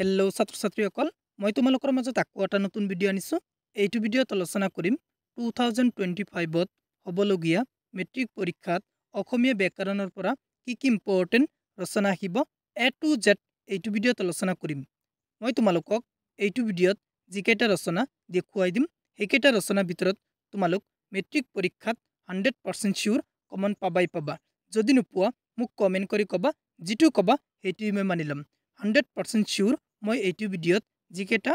hello' ছাত্ৰ ছাত্ৰীসকল মই তোমালোকৰ মাজত আকৌ এটা নতুন ভিডিঅ' আনিছোঁ এইটো ভিডিঅ'ত আলোচনা কৰিম টু থাউজেণ্ড টুৱেণ্টি ফাইভত হ'বলগীয়া মেট্ৰিক পৰীক্ষাত অসমীয়া ব্যাকৰণৰ পৰা কি কি ইম্পৰ্টেণ্ট ৰচনা আহিব এ টু জেড এইটো ভিডিঅ'ত আলোচনা কৰিম মই তোমালোকক এইটো ভিডিঅ'ত যিকেইটা ৰচনা দেখুৱাই দিম সেইকেইটা ৰচনাৰ ভিতৰত তোমালোক মেট্ৰিক পৰীক্ষাত হাণ্ড্ৰেড পাৰ্চেণ্ট চিয়'ৰ কমন পাবাই পাবা যদি নোপোৱা মোক কমেণ্ট কৰি ক'বা যিটো ক'বা সেইটোৱে মই মানি ল'ম হাণ্ড্ৰেড পাৰ্চেণ্ট চিয়'ৰ মই এইটো ভিডিঅ'ত যিকেইটা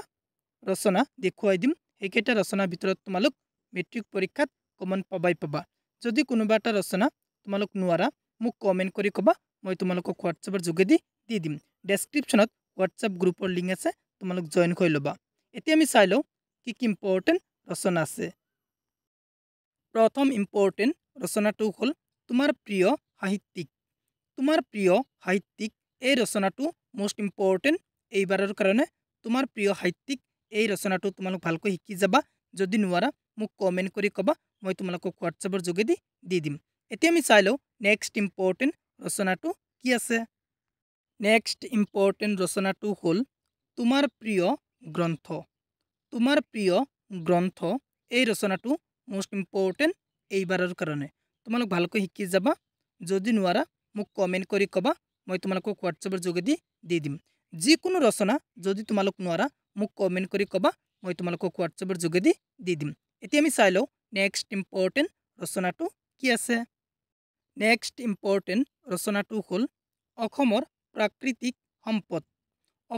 ৰচনা দেখুৱাই দিম সেইকেইটা ৰচনাৰ ভিতৰত তোমালোক মেট্ৰিক পৰীক্ষাত কমন পাবাই পাবা যদি কোনোবা এটা ৰচনা তোমালোক নোৱাৰা মোক কমেণ্ট কৰি ক'বা মই তোমালোকক হোৱাটছএপৰ যোগেদি দি দিম ডেছক্ৰিপশ্যনত হোৱাটছএপ গ্ৰুপৰ লিংক আছে তোমালোক জইন কৰি ল'বা এতিয়া আমি চাই লওঁ কি কি ইম্পৰ্টেণ্ট ৰচনা আছে প্ৰথম ইম্পৰ্টেণ্ট ৰচনাটো হ'ল তোমাৰ প্ৰিয় সাহিত্যিক তোমাৰ প্ৰিয় সাহিত্যিক এই ৰচনাটো মষ্ট ইম্পৰ্টেণ্ট এইবাৰৰ কাৰণে তোমাৰ প্ৰিয় সাহিত্যিক এই ৰচনাটো তোমালোক ভালকৈ শিকি যাবা যদি নোৱাৰা মোক কমেণ্ট কৰি ক'বা মই তোমালোকক হোৱাটছএপৰ যোগেদি দি দিম এতিয়া আমি চাই লওঁ নেক্সট ইম্পৰ্টেণ্ট ৰচনাটো কি আছে নেক্সট ইম্পৰ্টেণ্ট ৰচনাটো হ'ল তোমাৰ প্ৰিয় গ্ৰন্থ তোমাৰ প্ৰিয় গ্ৰন্থ এই ৰচনাটো মষ্ট ইম্পৰ্টেণ্ট এইবাৰৰ কাৰণে তোমালোক ভালকৈ শিকি যাবা যদি নোৱাৰা মোক কমেণ্ট কৰি ক'বা মই তোমালোকক হোৱাটছএপৰ যোগেদি দি দিম যিকোনো ৰচনা যদি তোমালোক নোৱাৰা মোক কমেণ্ট কৰি ক'বা মই তোমালোকক হোৱাটছএপৰ যোগেদি দি দিম এতিয়া আমি চাই লওঁ নেক্সট ইম্পৰ্টেণ্ট ৰচনাটো কি আছে নেক্সট ইম্পৰ্টেণ্ট ৰচনাটো হ'ল অসমৰ প্ৰাকৃতিক সম্পদ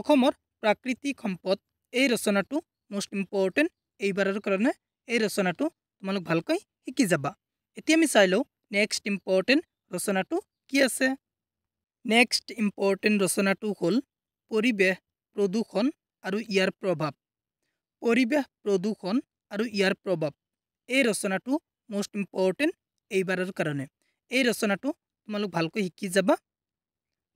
অসমৰ প্ৰাকৃতিক সম্পদ এই ৰচনাটো মষ্ট ইম্পৰ্টেণ্ট এইবাৰৰ কাৰণে এই ৰচনাটো তোমালোক ভালকৈ শিকি যাবা এতিয়া আমি চাই লওঁ নেক্সট ইম্পৰ্টেণ্ট ৰচনাটো কি আছে নেক্সট ইম্পৰ্টেণ্ট ৰচনাটো হ'ল পৰিৱেশ প্ৰদূষণ আৰু ইয়াৰ প্ৰভাৱ পৰিৱেশ প্ৰদূষণ আৰু ইয়াৰ প্ৰভাৱ এই ৰচনাটো মষ্ট ইম্পৰ্টেণ্ট এইবাৰৰ কাৰণে এই ৰচনাটো তোমালোক ভালকৈ শিকি যাবা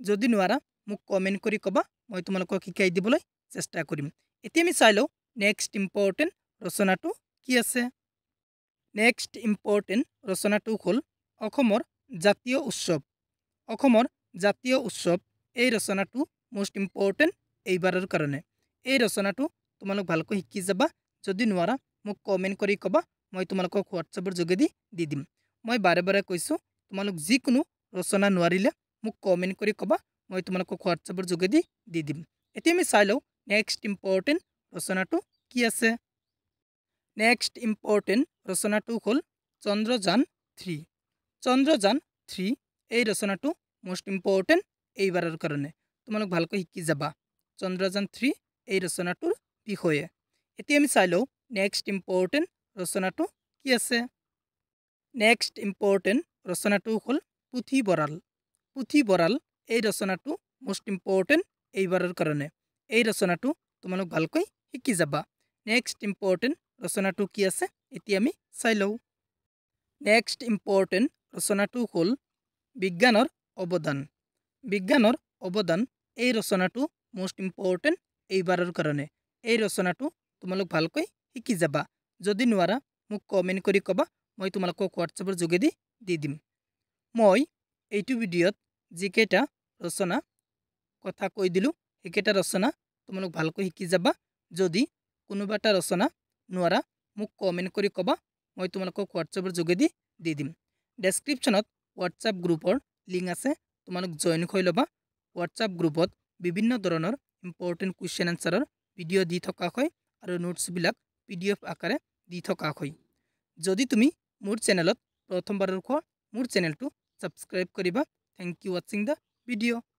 যদি নোৱাৰা মোক কমেণ্ট কৰি ক'বা মই তোমালোকক শিকাই দিবলৈ চেষ্টা কৰিম এতিয়া আমি চাই লওঁ নেক্সট ইম্পৰ্টেণ্ট ৰচনাটো কি আছে নেক্সট ইম্পৰ্টেণ্ট ৰচনাটো হ'ল অসমৰ জাতীয় উৎসৱ অসমৰ জাতীয় উৎসৱ এই ৰচনাটো মোষ্ট ইম্পৰ্টেণ্ট এইবাৰৰ কাৰণে এই ৰচনাটো তোমালোক ভালকৈ শিকি যাবা যদি নোৱাৰা মোক কমেণ্ট কৰি ক'বা মই তোমালোকক হোৱাটছএপৰ যোগেদি দি দিম মই বাৰে বাৰে কৈছোঁ তোমালোক যিকোনো ৰচনা নোৱাৰিলে মোক কমেণ্ট কৰি ক'বা মই তোমালোকক হোৱাটছএপৰ যোগেদি দি দিম এতিয়া আমি চাই লওঁ নেক্সট ইম্পৰ্টেণ্ট ৰচনাটো কি আছে নেক্সট ইম্পৰ্টেণ্ট ৰচনাটো হ'ল চন্দ্ৰযান থ্ৰী চন্দ্ৰযান থ্ৰী এই ৰচনাটো মষ্ট ইম্পৰ্টেণ্ট এইবাৰৰ কাৰণে তোমালোক ভালকৈ শিকি যাবা চন্দ্ৰযান থ্ৰী এই ৰচনাটোৰ বিষয়ে এতিয়া আমি চাই লওঁ নেক্সট ইম্পৰ্টেণ্ট ৰচনাটো কি আছে নেক্সট ইম্পৰ্টেণ্ট ৰচনাটো হ'ল পুথিভঁৰাল পুথিভঁৰাল এই ৰচনাটো মষ্ট ইম্পৰ্টেণ্ট এইবাৰৰ কাৰণে এই ৰচনাটো তোমালোক ভালকৈ শিকি যাবা নেক্সট ইম্পৰ্টেণ্ট ৰচনাটো কি আছে এতিয়া আমি চাই লওঁ নেক্সট ইম্পৰ্টেণ্ট ৰচনাটো হ'ল বিজ্ঞানৰ অৱদান বিজ্ঞানৰ অৱদান এই ৰচনাটো মষ্ট ইম্পৰ্টেণ্ট এইবাৰৰ কাৰণে এই ৰচনাটো তোমালোক ভালকৈ শিকি যাবা যদি নোৱাৰা মোক কমেণ্ট কৰি ক'বা মই তোমালোকক হোৱাটছএপৰ যোগেদি দি দিম মই এইটো ভিডিঅ'ত যিকেইটা ৰচনা কথা কৈ দিলোঁ সেইকেইটা ৰচনা তোমালোক ভালকৈ শিকি যাবা যদি কোনোবা এটা ৰচনা নোৱাৰা মোক কমেণ্ট কৰি ক'বা মই তোমালোকক হোৱাটছএপৰ যোগেদি দি দিম ডেছক্ৰিপশ্যনত হোৱাটছএপ গ্ৰুপৰ লিংক আছে তোমালোক জইন কৰি ল'বা হোৱাটছআপ গ্ৰুপত বিভিন্ন ধৰণৰ ইম্পৰ্টেণ্ট কুৱেশ্যন এনচাৰৰ ভিডিঅ' দি থকা হয় আৰু নোটছবিলাক পি ডি এফ আকাৰে দি থকা হয় যদি তুমি মোৰ চেনেলত প্ৰথমবাৰৰ খোৱা মোৰ চেনেলটো ছাবস্ক্ৰাইব কৰিবা থেংক ইউ ৱাটছিং দ্য ভিডিঅ'